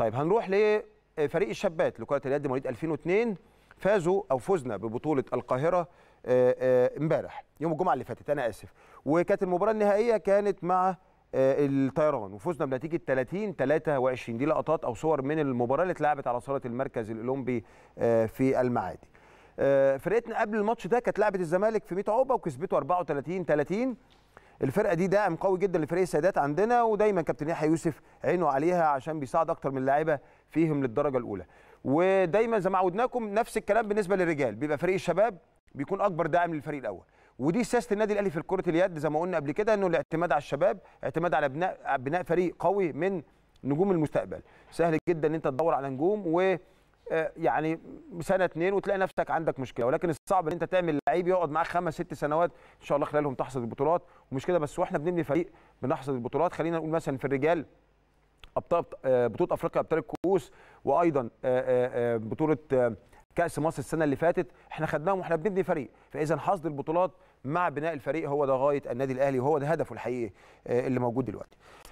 طيب هنروح لفريق الشابات لكره اليد مواليد 2002 فازوا او فزنا ببطوله القاهره آه، آه، امبارح يوم الجمعه اللي فاتت انا اسف وكانت المباراه النهائيه كانت مع آه، الطيران وفزنا بنتيجه 30 23 دي لقطات او صور من المباراه اللي اتلعبت على صاله المركز الاولمبي في المعادي فرقتنا قبل الماتش ده كانت لعبت الزمالك في 100 عقبه وكسبته 34 30 الفرقه دي داعم قوي جدا لفريق السيدات عندنا ودايما كابتن يحيى يوسف عينه عليها عشان بيساعد اكتر من لاعيبه فيهم للدرجه الاولى ودايما زي ما عودناكم نفس الكلام بالنسبه للرجال بيبقى فريق الشباب بيكون اكبر داعم للفريق الاول ودي سياسه النادي الاهلي في كره اليد زي ما قلنا قبل كده انه الاعتماد على الشباب اعتماد على بناء بناء فريق قوي من نجوم المستقبل سهل جدا ان انت تدور على نجوم و آه، يعني سنه اتنين وتلاقي نفسك عندك مشكله ولكن الصعب ان انت تعمل لعيب يقعد معاك خمس ست سنوات ان شاء الله خلالهم تحصد البطولات ومش كده بس واحنا بنبني فريق بنحصد البطولات خلينا نقول مثلا في الرجال ابطال آه، بطوله افريقيا ابطال الكؤوس وايضا آه، بطوله كاس مصر السنه اللي فاتت احنا خدناهم واحنا بنبني فريق فاذا حصد البطولات مع بناء الفريق هو ده غايه النادي الاهلي وهو ده هدفه الحقيقي اللي موجود دلوقتي